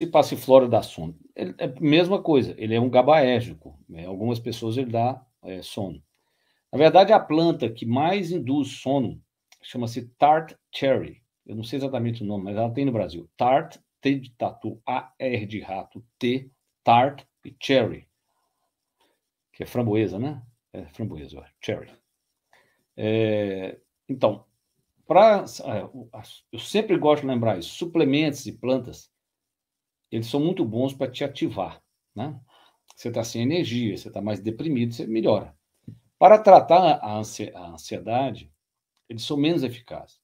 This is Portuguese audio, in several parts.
e passiflora dá sono. Ele, é a mesma coisa, ele é um gabaérgico. Né? Algumas pessoas ele dá é, sono. Na verdade, a planta que mais induz sono chama-se Tart Cherry. Eu não sei exatamente o nome, mas ela tem no Brasil. Tart, T de tatu, A, R de rato, T, Tart e Cherry. Que é framboesa, né? É framboesa, ó, Cherry. É, então, pra, é, eu sempre gosto de lembrar isso. Suplementos e plantas eles são muito bons para te ativar, né? Você está sem energia, você está mais deprimido, você melhora. Para tratar a ansiedade, eles são menos eficazes.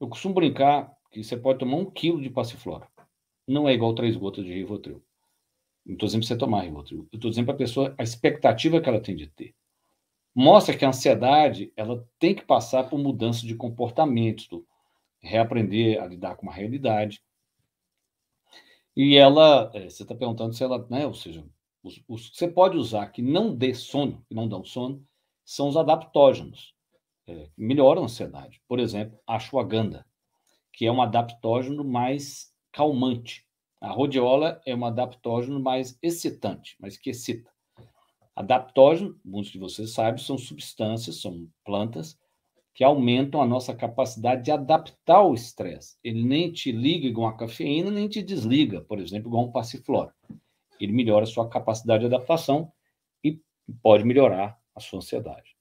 Eu costumo brincar que você pode tomar um quilo de passiflora. Não é igual três gotas de Rivotril. Não estou dizendo para você tomar Rivotril. Eu estou dizendo para a pessoa a expectativa que ela tem de ter. Mostra que a ansiedade ela tem que passar por mudança de comportamento, reaprender a lidar com uma realidade. E ela, é, você está perguntando se ela, né, ou seja, os, os, que você pode usar que não dê sono, que não dão sono, são os adaptógenos, é, que melhoram a ansiedade. Por exemplo, a ashwagandha, que é um adaptógeno mais calmante. A rhodiola é um adaptógeno mais excitante, mas que excita. Adaptógeno, muitos de vocês sabem, são substâncias, são plantas que aumentam a nossa capacidade de adaptar o estresse. Ele nem te liga igual a cafeína, nem te desliga, por exemplo, igual um passiflora. Ele melhora a sua capacidade de adaptação e pode melhorar a sua ansiedade.